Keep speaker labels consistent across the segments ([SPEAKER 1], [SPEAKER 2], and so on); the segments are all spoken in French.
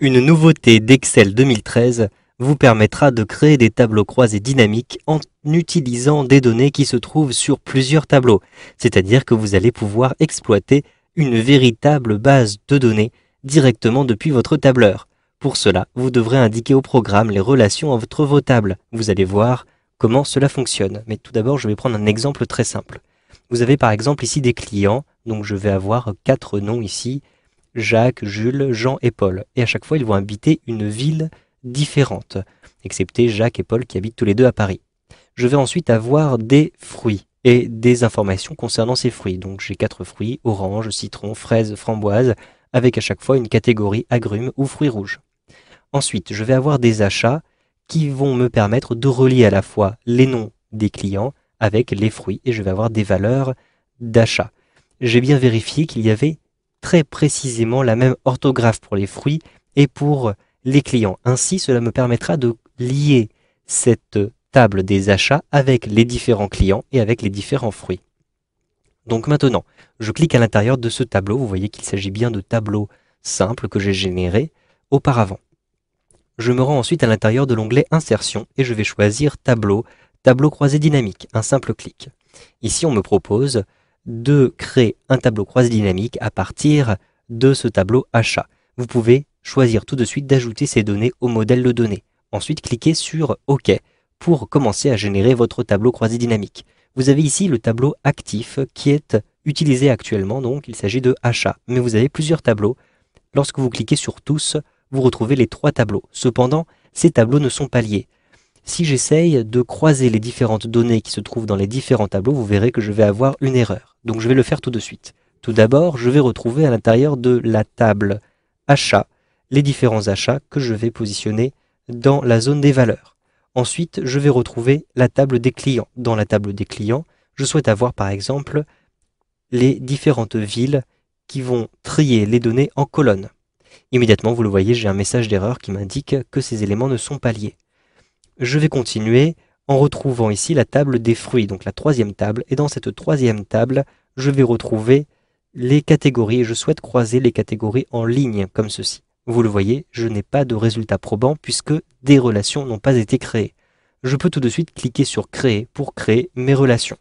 [SPEAKER 1] Une nouveauté d'Excel 2013 vous permettra de créer des tableaux croisés dynamiques en utilisant des données qui se trouvent sur plusieurs tableaux, c'est-à-dire que vous allez pouvoir exploiter une véritable base de données directement depuis votre tableur. Pour cela, vous devrez indiquer au programme les relations entre vos tables. Vous allez voir comment cela fonctionne. Mais tout d'abord, je vais prendre un exemple très simple. Vous avez par exemple ici des clients, donc je vais avoir quatre noms ici, Jacques, Jules, Jean et Paul. Et à chaque fois, ils vont habiter une ville différente, excepté Jacques et Paul qui habitent tous les deux à Paris. Je vais ensuite avoir des fruits et des informations concernant ces fruits. Donc j'ai quatre fruits, orange, citron, fraise, framboise, avec à chaque fois une catégorie agrumes ou fruits rouges. Ensuite, je vais avoir des achats qui vont me permettre de relier à la fois les noms des clients avec les fruits et je vais avoir des valeurs d'achat. J'ai bien vérifié qu'il y avait très précisément la même orthographe pour les fruits et pour les clients. Ainsi, cela me permettra de lier cette table des achats avec les différents clients et avec les différents fruits. Donc maintenant, je clique à l'intérieur de ce tableau. Vous voyez qu'il s'agit bien de tableaux simples que j'ai générés auparavant. Je me rends ensuite à l'intérieur de l'onglet Insertion et je vais choisir Tableau, Tableau croisé dynamique, un simple clic. Ici, on me propose de créer un tableau croisé dynamique à partir de ce tableau achat. Vous pouvez choisir tout de suite d'ajouter ces données au modèle de données. Ensuite, cliquez sur OK pour commencer à générer votre tableau croisé dynamique. Vous avez ici le tableau actif qui est utilisé actuellement, donc il s'agit de achat. Mais vous avez plusieurs tableaux. Lorsque vous cliquez sur tous, vous retrouvez les trois tableaux. Cependant, ces tableaux ne sont pas liés. Si j'essaye de croiser les différentes données qui se trouvent dans les différents tableaux, vous verrez que je vais avoir une erreur. Donc je vais le faire tout de suite. Tout d'abord, je vais retrouver à l'intérieur de la table achats les différents achats que je vais positionner dans la zone des valeurs. Ensuite, je vais retrouver la table des clients. Dans la table des clients, je souhaite avoir par exemple les différentes villes qui vont trier les données en colonnes. Immédiatement, vous le voyez, j'ai un message d'erreur qui m'indique que ces éléments ne sont pas liés je vais continuer en retrouvant ici la table des fruits, donc la troisième table. Et dans cette troisième table, je vais retrouver les catégories. Je souhaite croiser les catégories en ligne, comme ceci. Vous le voyez, je n'ai pas de résultat probant puisque des relations n'ont pas été créées. Je peux tout de suite cliquer sur Créer pour créer mes relations.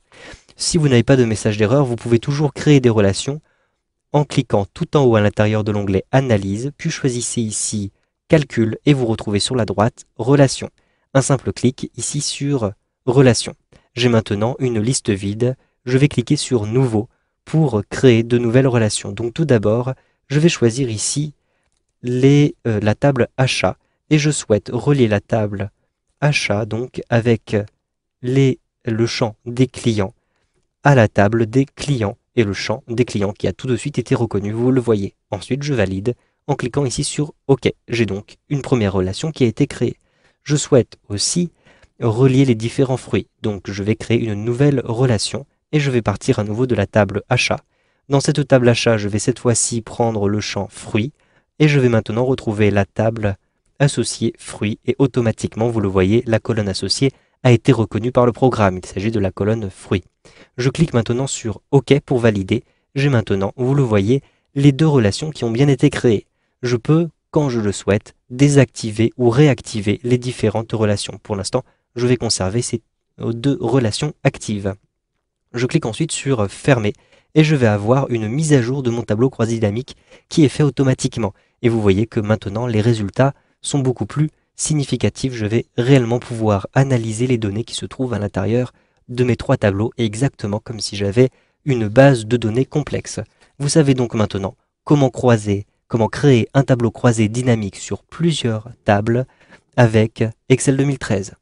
[SPEAKER 1] Si vous n'avez pas de message d'erreur, vous pouvez toujours créer des relations en cliquant tout en haut à l'intérieur de l'onglet Analyse, puis choisissez ici Calcul et vous retrouvez sur la droite Relations un simple clic ici sur Relations. J'ai maintenant une liste vide. Je vais cliquer sur Nouveau pour créer de nouvelles relations. Donc tout d'abord, je vais choisir ici les, euh, la table achat et je souhaite relier la table achat donc avec les, le champ des clients à la table des clients et le champ des clients qui a tout de suite été reconnu, vous le voyez. Ensuite, je valide en cliquant ici sur OK. J'ai donc une première relation qui a été créée. Je souhaite aussi relier les différents fruits, donc je vais créer une nouvelle relation et je vais partir à nouveau de la table achat. Dans cette table achat, je vais cette fois-ci prendre le champ fruits et je vais maintenant retrouver la table associée fruits et automatiquement, vous le voyez, la colonne associée a été reconnue par le programme. Il s'agit de la colonne fruits. Je clique maintenant sur OK pour valider. J'ai maintenant, vous le voyez, les deux relations qui ont bien été créées. Je peux quand je le souhaite, désactiver ou réactiver les différentes relations. Pour l'instant, je vais conserver ces euh, deux relations actives. Je clique ensuite sur euh, Fermer et je vais avoir une mise à jour de mon tableau croisé dynamique qui est fait automatiquement. Et vous voyez que maintenant les résultats sont beaucoup plus significatifs. Je vais réellement pouvoir analyser les données qui se trouvent à l'intérieur de mes trois tableaux exactement comme si j'avais une base de données complexe. Vous savez donc maintenant comment croiser comment créer un tableau croisé dynamique sur plusieurs tables avec Excel 2013.